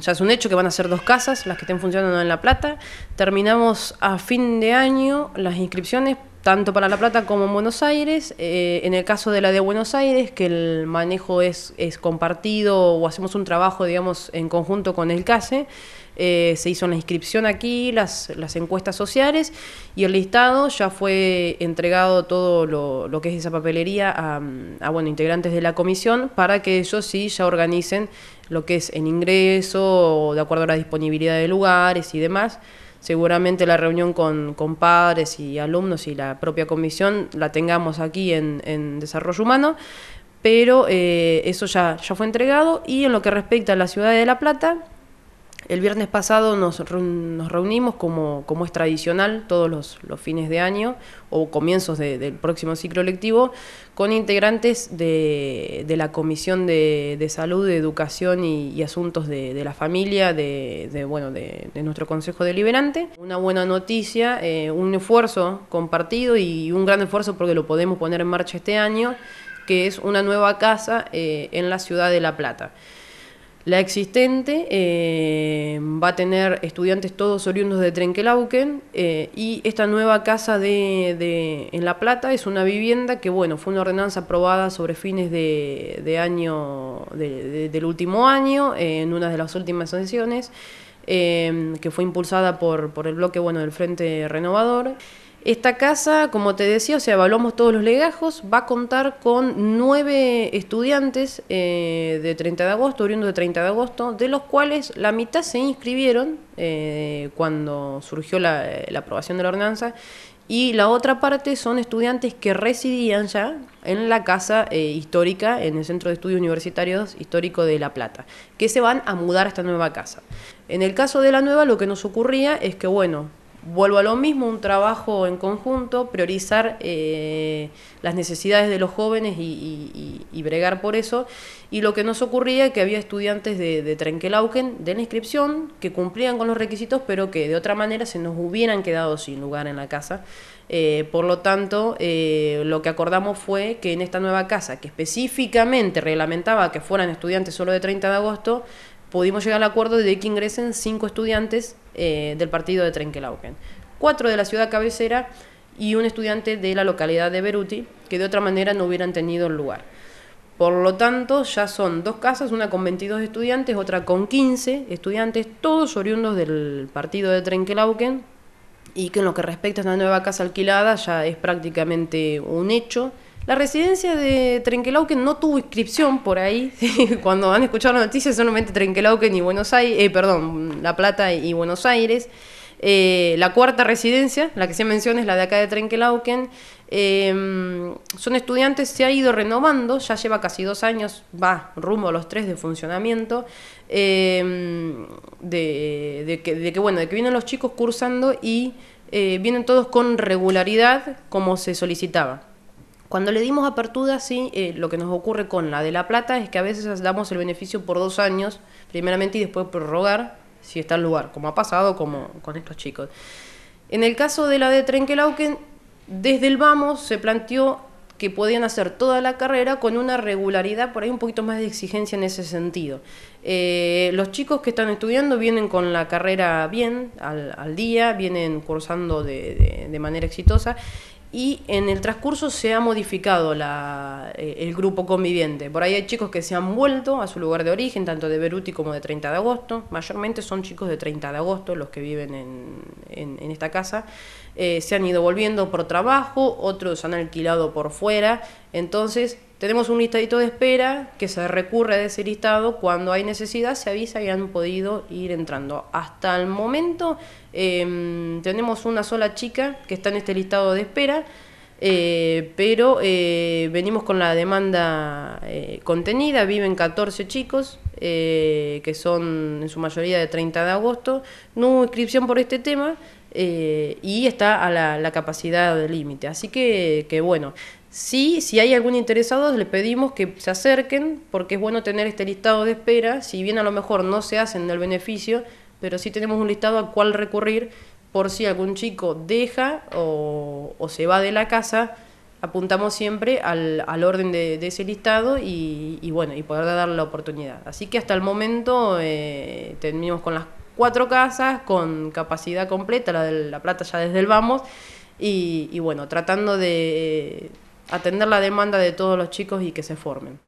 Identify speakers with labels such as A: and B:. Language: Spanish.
A: Ya es un hecho que van a ser dos casas, las que estén funcionando en La Plata. Terminamos a fin de año las inscripciones, tanto para La Plata como en Buenos Aires. Eh, en el caso de la de Buenos Aires, que el manejo es, compartido o hacemos un trabajo, digamos, en conjunto con el CASE, eh, se hizo la inscripción aquí, las, encuestas sociales y el listado ya fue entregado todo lo, que es esa papelería a, a bueno, integrantes de la comisión para que ellos sí ya organicen lo que es en ingreso, de acuerdo a la disponibilidad de lugares y demás. Seguramente la reunión con, padres y alumnos y la propia comisión la tengamos aquí en, Desarrollo Humano, pero eh, eso ya, ya fue entregado. Y en lo que respecta a la ciudad de La Plata, el viernes pasado nos, nos reunimos como, es tradicional todos los, fines de año o comienzos del próximo ciclo lectivo con integrantes de, la Comisión de, Salud, de Educación y, Asuntos de, la Familia de, bueno, de, nuestro Consejo Deliberante. Una buena noticia, eh, un esfuerzo compartido y un gran esfuerzo porque lo podemos poner en marcha este año, que es una nueva casa eh, en la ciudad de La Plata. La existente eh, va a tener estudiantes todos oriundos de Trenquelauquen eh, y esta nueva casa de, en La Plata es una vivienda que, bueno, fue una ordenanza aprobada sobre fines de, año, del último año, eh, en una de las últimas sesiones, que fue impulsada por, por el bloque, bueno, del Frente Renovador. Esta casa, como te decía, o sea, evaluamos todos los legajos, va a contar con nueve estudiantes eh, de 30 de agosto, oriundos de 30 de agosto, de los cuales la mitad se inscribieron eh, cuando surgió la, aprobación de la ordenanza y la otra parte son estudiantes que residían ya en la casa eh, histórica, en el Centro de Estudios Universitarios Histórico de La Plata, que se van a mudar a esta nueva casa. En el caso de la nueva, lo que nos ocurría es que, bueno, vuelvo a lo mismo, un trabajo en conjunto, priorizar eh, las necesidades de los jóvenes y, bregar por eso. Y lo que nos ocurría es que había estudiantes de, de de la inscripción que cumplían con los requisitos, pero que de otra manera se nos hubieran quedado sin lugar en la casa. Eh, por lo tanto, eh, lo que acordamos fue que en esta nueva casa, que específicamente reglamentaba que fueran estudiantes solo de 30 de agosto, pudimos llegar al acuerdo de que ingresen cinco estudiantes eh, del partido de Trenkelauken, Cuatro de la ciudad cabecera y un estudiante de la localidad de Beruti, que de otra manera no hubieran tenido lugar. Por lo tanto, ya son dos casas, una con 22 estudiantes, otra con 15 estudiantes, todos oriundos del partido de Trenkelauken, y que en lo que respecta a esta nueva casa alquilada ya es prácticamente un hecho la residencia de Trenquelauquen no tuvo inscripción por ahí. Cuando han escuchado la noticias, solamente Trenquelauquen y Buenos Aires, eh, perdón, La Plata y Buenos Aires. Eh, la cuarta residencia, la que se menciona es la de acá de Trenquelauquen. Em, son estudiantes, se ha ido renovando, ya lleva casi dos años, va rumbo a los tres de funcionamiento, em, de, que, de, que, bueno, de que vienen los chicos cursando y eh, vienen todos con regularidad como se solicitaba. Cuando le dimos apertura, sí, eh, lo que nos ocurre con la de La Plata es que a veces damos el beneficio por dos años, primeramente, y después prorrogar si está el lugar, como ha pasado como con estos chicos. En el caso de la de Trenkelauken, desde el vamos se planteó que podían hacer toda la carrera con una regularidad, por ahí un poquito más de exigencia en ese sentido. Eh, los chicos que están estudiando vienen con la carrera bien, al, día, vienen cursando de, manera exitosa y en el transcurso se ha modificado la, eh, el grupo conviviente. Por ahí hay chicos que se han vuelto a su lugar de origen, tanto de Beruti como de 30 de agosto. Mayormente son chicos de 30 de agosto los que viven en, esta casa. Eh, se han ido volviendo por trabajo, otros han alquilado por fuera. Entonces tenemos un listadito de espera que se recurre de ese listado cuando hay necesidad, se avisa y han podido ir entrando. Hasta el momento em, tenemos una sola chica que está en este listado de espera. Eh, pero eh, venimos con la demanda eh, contenida, viven 14 chicos, que son en su mayoría de 30 de agosto, no hubo inscripción por este tema y está a la, capacidad capacidad límite. Así que, que bueno, Sí, si hay algún interesado, le pedimos que se acerquen, porque es bueno tener este listado de espera, si bien a lo mejor no se hacen del beneficio, pero sí tenemos un listado al cual recurrir por si algún chico deja o, se va de la casa, apuntamos siempre al, orden de, ese listado y, bueno, y poder darle la oportunidad. Así que hasta el momento tenemos eh, terminamos con las cuatro casas, con capacidad completa, la de La Plata ya desde el vamos, y, bueno, tratando de atender la demanda de todos los chicos y que se formen.